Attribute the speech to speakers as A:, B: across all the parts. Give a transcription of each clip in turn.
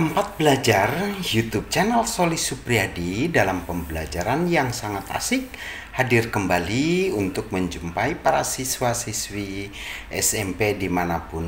A: tempat belajar YouTube channel Soli Supriyadi dalam pembelajaran yang sangat asik hadir kembali untuk menjumpai para siswa-siswi SMP dimanapun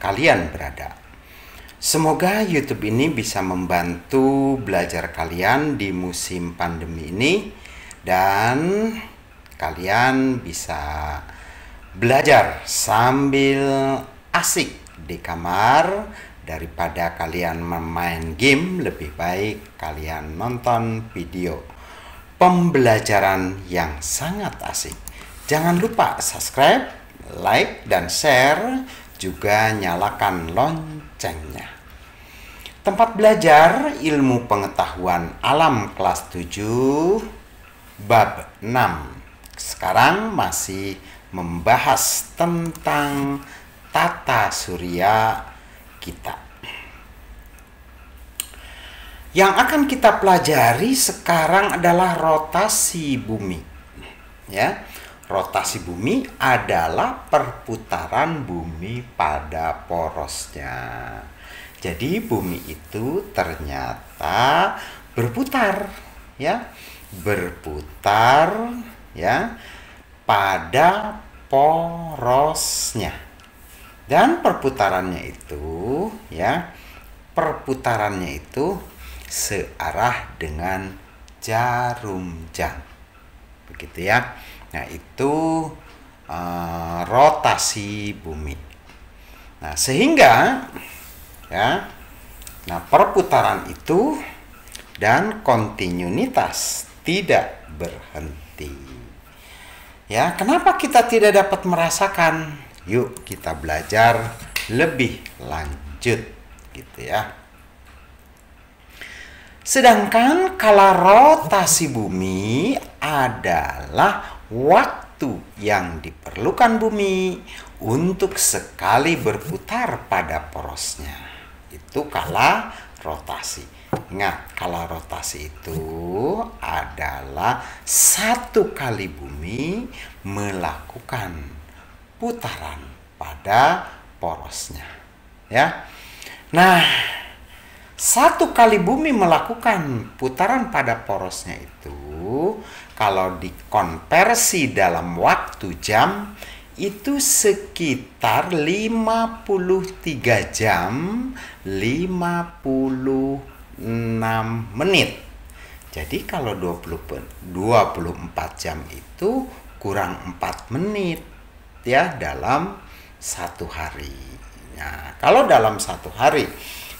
A: kalian berada. Semoga YouTube ini bisa membantu belajar kalian di musim pandemi ini dan kalian bisa belajar sambil asik di kamar Daripada kalian memain game, lebih baik kalian nonton video pembelajaran yang sangat asik. Jangan lupa subscribe, like, dan share. Juga nyalakan loncengnya. Tempat belajar ilmu pengetahuan alam kelas 7 bab 6. Sekarang masih membahas tentang tata surya kita. Yang akan kita pelajari sekarang adalah rotasi bumi. Ya, rotasi bumi adalah perputaran bumi pada porosnya. Jadi bumi itu ternyata berputar, ya, berputar, ya, pada porosnya dan perputarannya itu ya perputarannya itu searah dengan jarum jam. Begitu ya. Nah, itu uh, rotasi bumi. Nah, sehingga ya nah perputaran itu dan kontinuitas tidak berhenti. Ya, kenapa kita tidak dapat merasakan Yuk kita belajar lebih lanjut gitu ya. Sedangkan kala rotasi bumi adalah waktu yang diperlukan bumi untuk sekali berputar pada porosnya. Itu kala rotasi. Ingat, kala rotasi itu adalah satu kali bumi melakukan putaran pada porosnya. Ya. Nah, satu kali bumi melakukan putaran pada porosnya itu kalau dikonversi dalam waktu jam itu sekitar 53 jam 56 menit. Jadi kalau 20 24 jam itu kurang 4 menit ya dalam satu hari. Nah, kalau dalam satu hari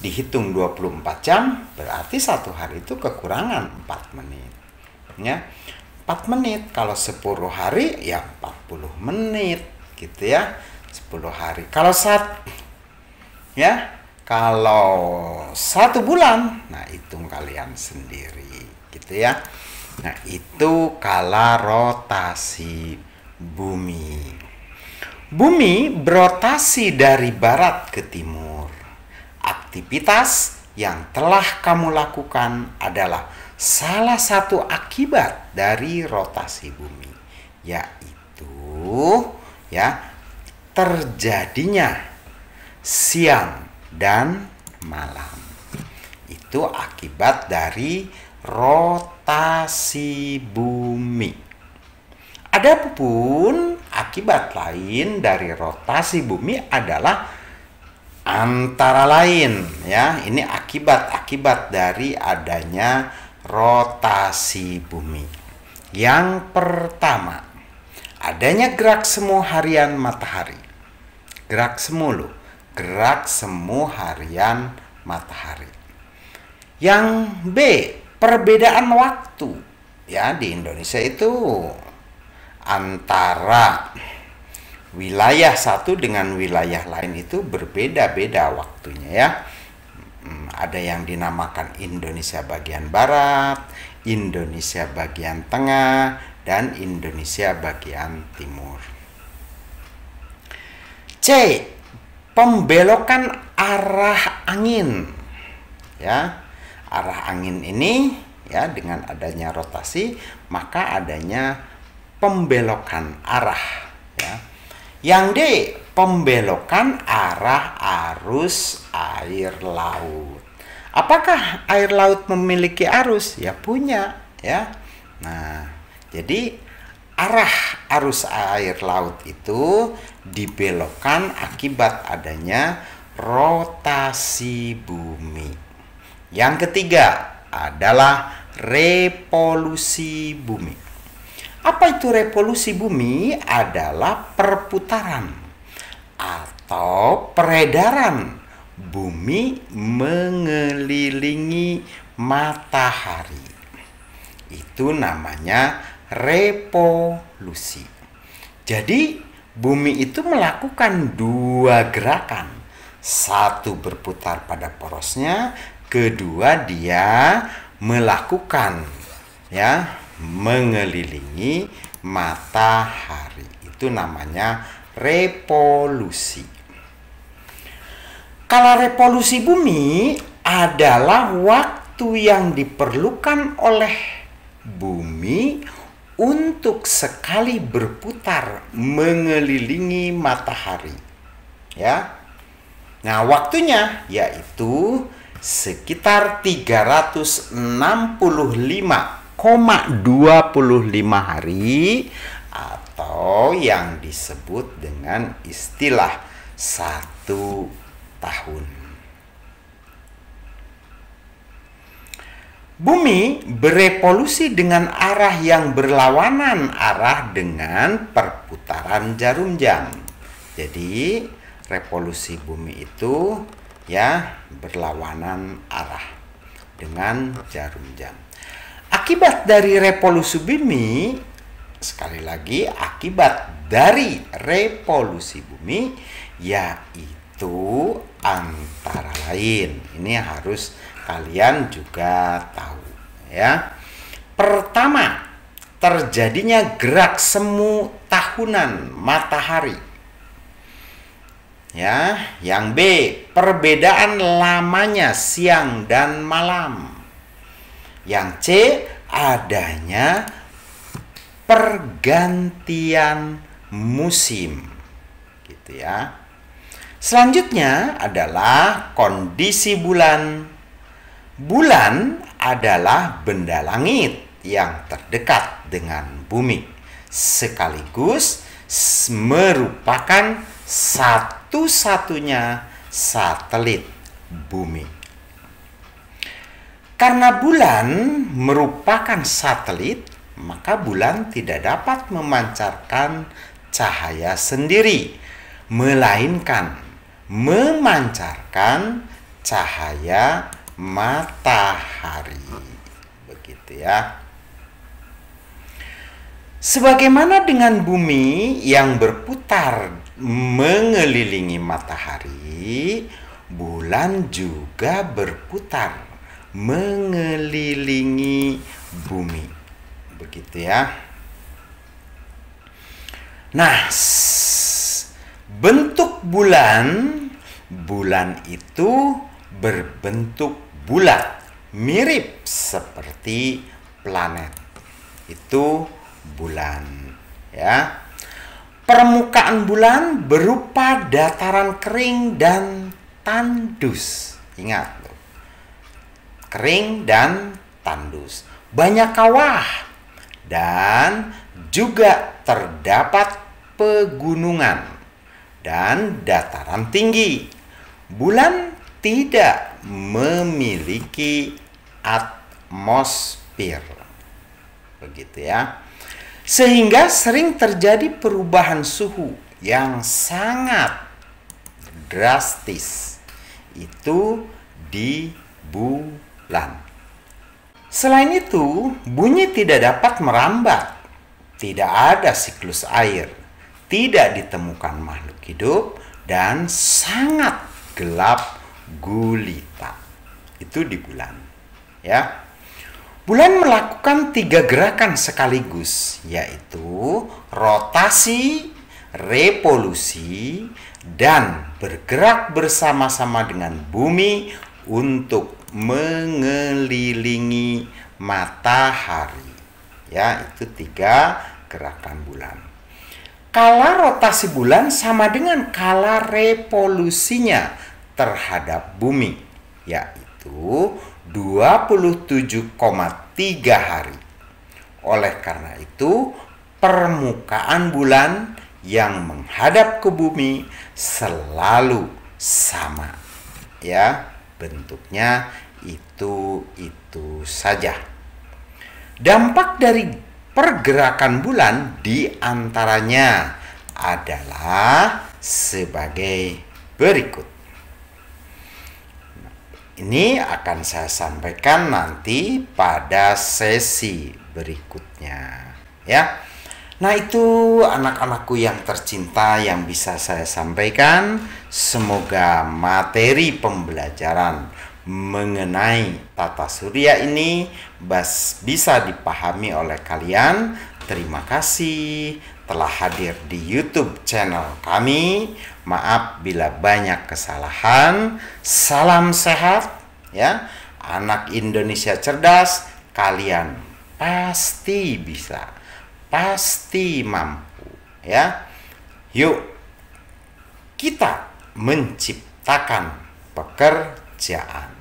A: dihitung 24 jam, berarti satu hari itu kekurangan 4 menit. Ya. 4 menit kalau 10 hari ya 40 menit gitu ya. 10 hari. Kalau saat ya, kalau satu bulan, nah hitung kalian sendiri gitu ya. Nah, itu kala rotasi bumi. Bumi berotasi dari barat ke timur. Aktivitas yang telah kamu lakukan adalah salah satu akibat dari rotasi bumi, yaitu ya terjadinya siang dan malam. Itu akibat dari rotasi bumi. Adapun akibat lain dari rotasi bumi adalah antara lain ya, ini akibat-akibat dari adanya rotasi bumi. Yang pertama, adanya gerak semu harian matahari. Gerak semu lo gerak semu harian matahari. Yang B, perbedaan waktu. Ya, di Indonesia itu antara wilayah satu dengan wilayah lain itu berbeda-beda waktunya ya. Hmm, ada yang dinamakan Indonesia bagian barat, Indonesia bagian tengah, dan Indonesia bagian timur. C. Pembelokan arah angin. Ya. Arah angin ini ya dengan adanya rotasi maka adanya pembelokan arah ya. Yang D pembelokan arah arus air laut. Apakah air laut memiliki arus? Ya punya ya. Nah, jadi arah arus air laut itu dibelokkan akibat adanya rotasi bumi. Yang ketiga adalah revolusi bumi. Apa itu revolusi bumi? Adalah perputaran atau peredaran bumi mengelilingi matahari. Itu namanya revolusi. Jadi, bumi itu melakukan dua gerakan. Satu berputar pada porosnya, kedua dia melakukan ya mengelilingi matahari. Itu namanya revolusi. Kalau revolusi bumi adalah waktu yang diperlukan oleh bumi untuk sekali berputar mengelilingi matahari. Ya. Nah, waktunya yaitu sekitar 365 hari atau yang disebut dengan istilah satu tahun. Bumi berevolusi dengan arah yang berlawanan arah dengan perputaran jarum jam. Jadi, revolusi bumi itu ya berlawanan arah dengan jarum jam. Akibat dari revolusi bumi, sekali lagi akibat dari revolusi bumi yaitu antara lain. Ini harus kalian juga tahu ya. Pertama, terjadinya gerak semu tahunan matahari. Ya, yang B, perbedaan lamanya siang dan malam. Yang C adanya pergantian musim. Gitu ya. Selanjutnya adalah kondisi bulan. Bulan adalah benda langit yang terdekat dengan bumi sekaligus merupakan satu-satunya satelit bumi. Karena bulan merupakan satelit, maka bulan tidak dapat memancarkan cahaya sendiri, melainkan memancarkan cahaya matahari. Begitu ya. Sebagaimana dengan bumi yang berputar mengelilingi matahari, bulan juga berputar mengelilingi bumi. Begitu ya. Nah, bentuk bulan bulan itu berbentuk bulat, mirip seperti planet. Itu bulan, ya. Permukaan bulan berupa dataran kering dan tandus. Ingat, kering dan tandus. Banyak kawah dan juga terdapat pegunungan dan dataran tinggi. Bulan tidak memiliki atmosfer. Begitu ya. Sehingga sering terjadi perubahan suhu yang sangat drastis. Itu di bumi lan. Selain itu, bunyi tidak dapat merambat. Tidak ada siklus air, tidak ditemukan makhluk hidup, dan sangat gelap gulita. Itu di bulan. Ya. Bulan melakukan tiga gerakan sekaligus, yaitu rotasi, revolusi, dan bergerak bersama-sama dengan bumi untuk mengelilingi matahari. Ya, itu tiga gerakan bulan. Kala rotasi bulan sama dengan kala revolusinya terhadap bumi, yaitu 27,3 hari. Oleh karena itu, permukaan bulan yang menghadap ke bumi selalu sama. Ya, bentuknya itu itu saja. Dampak dari pergerakan bulan diantaranya adalah sebagai berikut. Ini akan saya sampaikan nanti pada sesi berikutnya, ya. Nah itu anak-anakku yang tercinta yang bisa saya sampaikan. Semoga materi pembelajaran mengenai tata surya ini bisa dipahami oleh kalian. Terima kasih telah hadir di YouTube channel kami. Maaf bila banyak kesalahan. Salam sehat ya. Anak Indonesia cerdas, kalian pasti bisa pasti mampu ya. Yuk kita menciptakan pekerjaan.